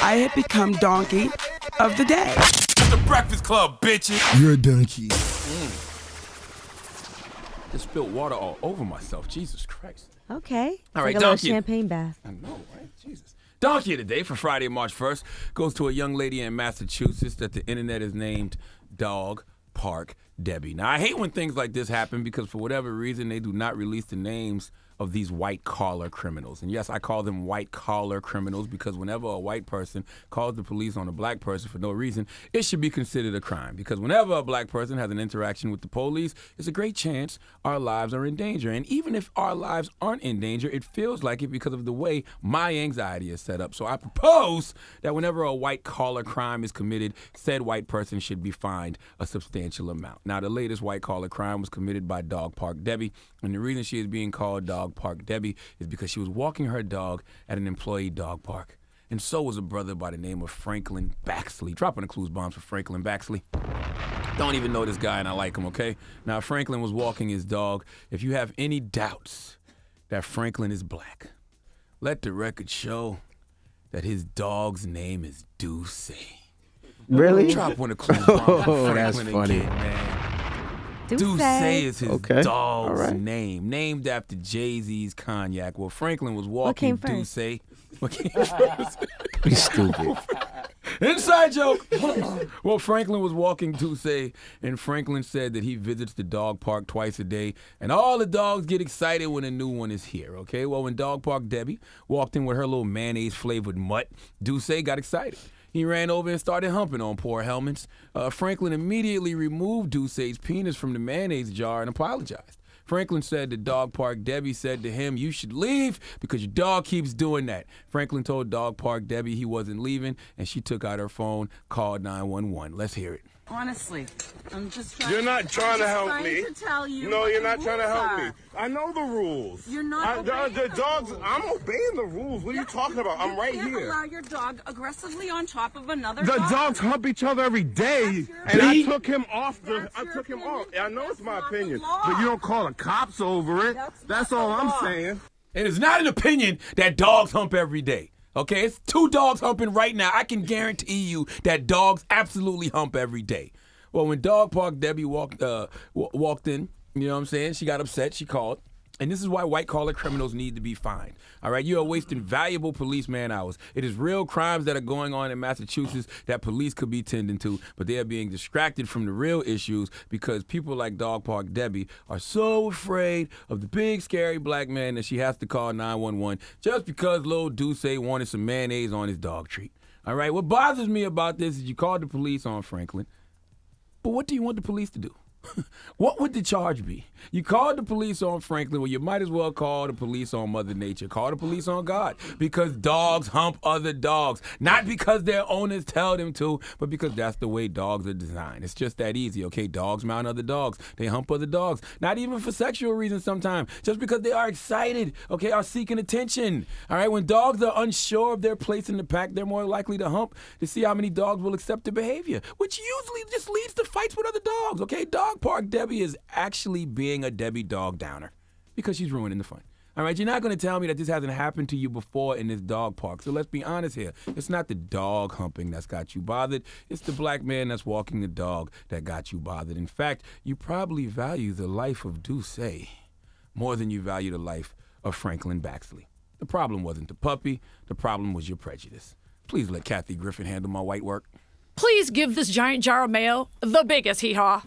I had become donkey of the day. It's the Breakfast Club, bitches. You're a donkey. Mm. Just spilled water all over myself. Jesus Christ. Okay. All right, like donkey. champagne bath. I know, right? Jesus. Donkey of the day for Friday, March 1st goes to a young lady in Massachusetts that the internet has named Dog Park Debbie. Now, I hate when things like this happen because for whatever reason, they do not release the names of these white collar criminals. And yes, I call them white collar criminals because whenever a white person calls the police on a black person for no reason, it should be considered a crime. Because whenever a black person has an interaction with the police, it's a great chance our lives are in danger. And even if our lives aren't in danger, it feels like it because of the way my anxiety is set up. So I propose that whenever a white collar crime is committed, said white person should be fined a substantial amount. Now, the latest white collar crime was committed by Dog Park Debbie, and the reason she is being called Dog Park Debbie is because she was walking her dog at an employee dog park. And so was a brother by the name of Franklin Baxley. Dropping the clues bombs for Franklin Baxley. Don't even know this guy and I like him, okay? Now, Franklin was walking his dog. If you have any doubts that Franklin is black, let the record show that his dog's name is Ducey. Really? Drop one of clues bombs. oh, that's funny. Again, man. Doucet is his okay. dog's right. name, named after Jay Z's cognac. Well, Franklin was walking what came Doucet. What came first? you stupid. Inside joke. well, Franklin was walking Doucet, and Franklin said that he visits the dog park twice a day, and all the dogs get excited when a new one is here. Okay. Well, when dog park Debbie walked in with her little mayonnaise flavored mutt, Doucet got excited. He ran over and started humping on poor Hellman's. Uh, Franklin immediately removed Duce's penis from the mayonnaise jar and apologized. Franklin said to Dog Park Debbie said to him, "You should leave because your dog keeps doing that." Franklin told Dog Park Debbie he wasn't leaving, and she took out her phone, called 911. Let's hear it. Honestly, I'm just trying. You're not trying to, to help me. To you no, you're not trying to help are. me. I know the rules. You're not. I, the, the, the dogs. Rules. I'm obeying the rules. What are you talking about? I'm right can't Allow your dog aggressively on top of another. The dog. dogs hump each other every day, and I took him off. The, I took opinion. him off. I know That's it's my opinion, but you don't call the cops over it. That's, That's all I'm saying. It is not an opinion that dogs hump every day. Okay, it's two dogs humping right now. I can guarantee you that dogs absolutely hump every day. Well, when Dog Park Debbie walked uh, walked in, you know what I'm saying? She got upset. She called. And this is why white collar criminals need to be fined. All right, you are wasting valuable police man hours. It is real crimes that are going on in Massachusetts that police could be tending to, but they are being distracted from the real issues because people like Dog Park Debbie are so afraid of the big scary black man that she has to call 911 just because Little Duce wanted some mayonnaise on his dog treat. All right, what bothers me about this is you called the police on Franklin, but what do you want the police to do? what would the charge be? You called the police on Franklin, well, you might as well call the police on Mother Nature. Call the police on God because dogs hump other dogs, not because their owners tell them to, but because that's the way dogs are designed. It's just that easy, okay? Dogs mount other dogs, they hump other dogs, not even for sexual reasons sometimes, just because they are excited, okay, are seeking attention, all right? When dogs are unsure of their place in the pack, they're more likely to hump to see how many dogs will accept the behavior, which usually just leads to fights with other dogs, okay? Dogs Park Debbie is actually being a Debbie dog downer because she's ruining the fun. All right, you're not going to tell me that this hasn't happened to you before in this dog park. So let's be honest here. It's not the dog humping that's got you bothered. It's the black man that's walking the dog that got you bothered. In fact, you probably value the life of Duce more than you value the life of Franklin Baxley. The problem wasn't the puppy. The problem was your prejudice. Please let Kathy Griffin handle my white work. Please give this giant jar of mail the biggest hee haw.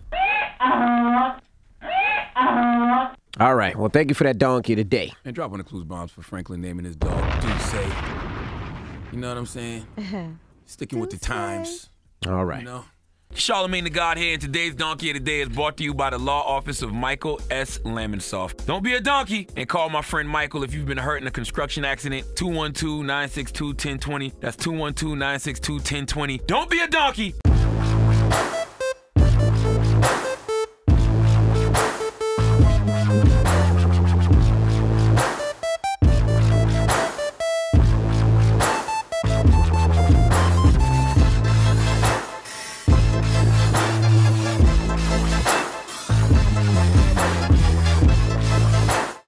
All right. Well, thank you for that donkey today. And dropping the clues bombs for Franklin naming his dog Duce. You know what I'm saying? Sticking with the times. All right. You know? Charlemagne the God here, and today's Donkey of the Day is brought to you by the law office of Michael S. Lamonsoff. Don't be a donkey and call my friend Michael if you've been hurt in a construction accident. 212 962 1020. That's 212 962 1020. Don't be a donkey.